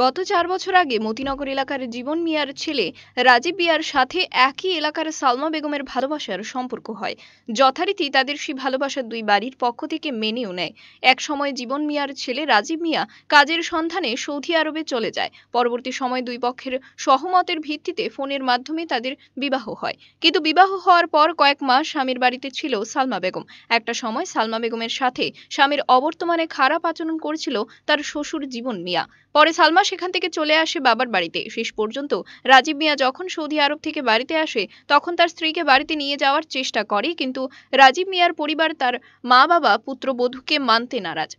গত চার বছর আগে মতিনগর এলাকার জীবন মিয়ার ছেলে রাজীব বিয়ার সাথে একই এলাকার সালমা বেগমের ভালোবাসার সম্পর্ক হয় যথারীতি তাদের সেই ভালোবাসার দুই বাড়ির পক্ষ থেকে মেনেও নেয় এক সময় জীবন মিয়ার ছেলে রাজীব মিয়া কাজের সন্ধানে সৌদি আরবে চলে যায় পরবর্তী সময় দুই পক্ষের সহমতের ভিত্তিতে ফোনের মাধ্যমে তাদের বিবাহ হয় কিন্তু বিবাহ হওয়ার পর কয়েক মাস স্বামীর বাড়িতে ছিল সালমা বেগম একটা সময় সালমা বেগমের সাথে স্বামীর অবর্তমানে খারাপ আচরণ করছিল তার শ্বশুর জীবন মিয়া পরে সালমা রিমা সেখান থেকে চলে আসে বাবার বাড়িতে শেষ পর্যন্ত রাজীব মিয়া যখন সৌদি আরব থেকে বাড়িতে আসে তখন তার স্ত্রীকে বাড়িতে নিয়ে যাওয়ার চেষ্টা করে কিন্তু রাজীব মিয়ার পরিবার তার মা বাবা পুত্রবধূকে মানতে নারাজ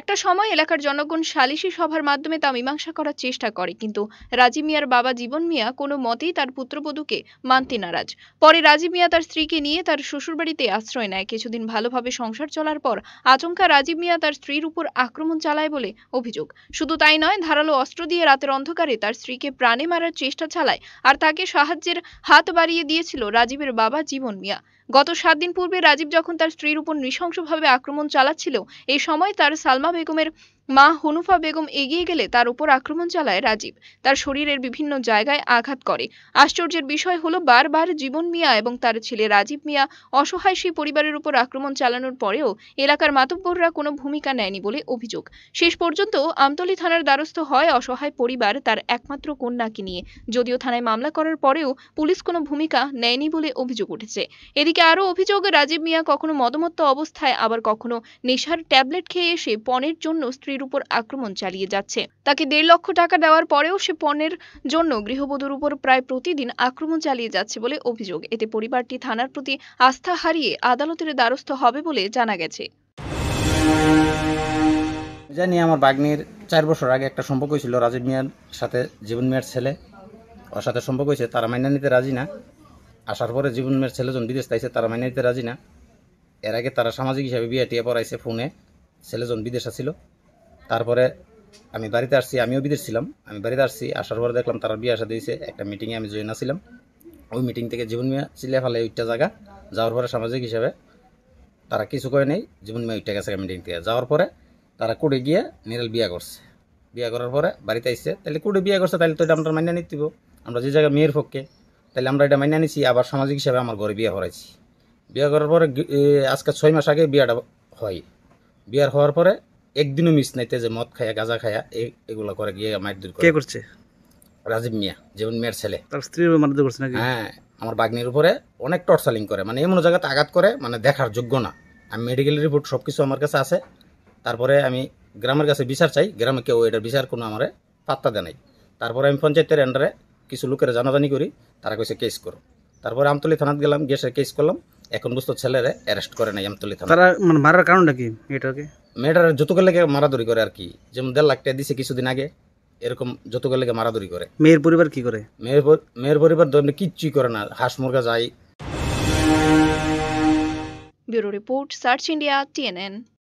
একটা সময় এলাকার জনগণ সালিশি সভার মাধ্যমে তা মীমাংসা করার চেষ্টা করে কিন্তু রাজীব মিয়ার বাবা জীবন মিয়া কোনো মতেই তার পুত্রবধূকে মানতে নারাজ পরে রাজীব মিয়া তার স্ত্রীকে নিয়ে তার শ্বশুরবাড়িতে আশ্রয় নেয় কিছুদিন ভালোভাবে সংসার চলার পর আচমকা রাজীব মিয়া তার স্ত্রীর উপর আক্রমণ চালায় বলে অভিযোগ শুধু তাই নয় ধারালো অস্ত্র দিয়ে রাতের অন্ধকারে তার স্ত্রীকে প্রাণে মারার চেষ্টা চালায় আর তাকে সাহায্যের হাত বাড়িয়ে দিয়েছিল রাজীবের বাবা জীবন মিয়া গত সাত দিন পূর্বে রাজীব যখন তার স্ত্রীর উপর নৃশংসভাবে আক্রমণ চালাচ্ছিল এই সময় তার সালমা বেগমের মা হনুফা বেগম এগিয়ে গেলে তার উপর আক্রমণ চালায় রাজীব তার শরীরের বিভিন্ন জায়গায় আঘাত করে আশ্চর্যের বিষয় হলো বারবার জীবন মিয়া এবং তার ছেলে রাজীব মিয়া অসহায় সেই পরিবারের উপর আক্রমণ চালানোর পরেও এলাকার মাতব্বররা কোনো ভূমিকা নেয়নি বলে অভিযোগ শেষ পর্যন্ত আমতলী থানার দ্বারস্থ হয় অসহায় পরিবার তার একমাত্র কন্যাকে নিয়ে যদিও থানায় মামলা করার পরেও পুলিশ কোনো ভূমিকা নেয়নি বলে অভিযোগ উঠেছে এদিকে এদিকে আরও অভিযোগ রাজীব মিয়া কখনো মদমত্ত অবস্থায় আবার কখনো নেশার ট্যাবলেট খেয়ে এসে পণের জন্য স্ত্রীর উপর আক্রমণ চালিয়ে যাচ্ছে তাকে দেড় লক্ষ টাকা দেওয়ার পরেও সে পণের জন্য গৃহবধূর উপর প্রায় প্রতিদিন আক্রমণ চালিয়ে যাচ্ছে বলে অভিযোগ এতে পরিবারটি থানার প্রতি আস্থা হারিয়ে আদালতের দ্বারস্থ হবে বলে জানা গেছে জানি আমার বাগ্নির চার বছর আগে একটা সম্পর্ক ছিল রাজীব মিয়ার সাথে জীবন মিয়ার ছেলে ওর সাথে সম্পর্ক হয়েছে তারা মাইনা নিতে রাজি না আসার পরে জীবন মেয়ের ছেলেজন বিদেশ তাইছে তারা মাইনে দিতে রাজি না এর আগে তারা সামাজিক হিসাবে বিয়ে টিয়া পড়াইছে ফোনে ছেলেজন বিদেশ ছিল তারপরে আমি বাড়িতে আসছি আমিও বিদেশ ছিলাম আমি বাড়িতে আসছি আসার পরে দেখলাম তারা বিয়ে আসা দিয়েছে একটা মিটিংয়ে আমি জয়েন আসছিলাম ওই মিটিং থেকে জীবন মেয়ে চিলিয়া ফেলে ওইটা জায়গা যাওয়ার পরে সামাজিক হিসাবে তারা কিছু করে নেই জীবন মেয়ে ওইটা গেছে মিটিং থেকে যাওয়ার পরে তারা কুড়ে গিয়ে নিরাল বিয়ে করছে বিয়ে করার পরে বাড়িতে আসছে তাহলে কুড়ে বিয়ে করছে তাহলে তো এটা আমরা মানিয়ে নিতে আমরা যে জায়গায় মেয়ের পক্ষে তাহলে আমরা এটা মাইনে নিছি আবার সামাজিক হিসাবে আমার ঘরে বিয়ে হরাইছি বিয়ে করার পরে আজকে ছয় মাস আগে বিয়েটা হয় বিয়ার হওয়ার পরে একদিনও মিস নাইতে যে মদ খায়া গাঁজা খায়া এগুলো করে গিয়ে মারধর কে করছে রাজীব মিয়া যেমন মেয়ের ছেলে তার স্ত্রী মারধর করছে নাকি হ্যাঁ আমার বাগ্নির উপরে অনেক টর্চালিং করে মানে এমন জায়গাতে আঘাত করে মানে দেখার যোগ্য না আমি মেডিকেল রিপোর্ট সব কিছু আমার কাছে আছে তারপরে আমি গ্রামের কাছে বিচার চাই গ্রামে কেউ এটা বিচার কোনো আমার পাত্তা দেয় নাই তারপরে আমি পঞ্চায়েতের আন্ডারে কিছু লোকেরা জানাজানি করি তারা কইছে কেস করো তারপরে আমতলি থানাত গেলাম গেসে কেস করলাম এখন বুঝতো ছেলেরা অ্যারেস্ট করে নাই আমতলি থানা তারা মানে মারার কারণটা কি মেয়েটাকে মেয়েটার যৌতুকের লেগে মারাদুরি করে আর কি যেমন দেড় লাখ টাকা দিছে কিছুদিন আগে এরকম যৌতুকের লেগে মারাদুরি করে মেয়ের পরিবার কি করে মেয়ের মেয়ের পরিবার ধরেন কিচ্ছুই করে না হাঁস মুরগা যায় bureau report search India TNN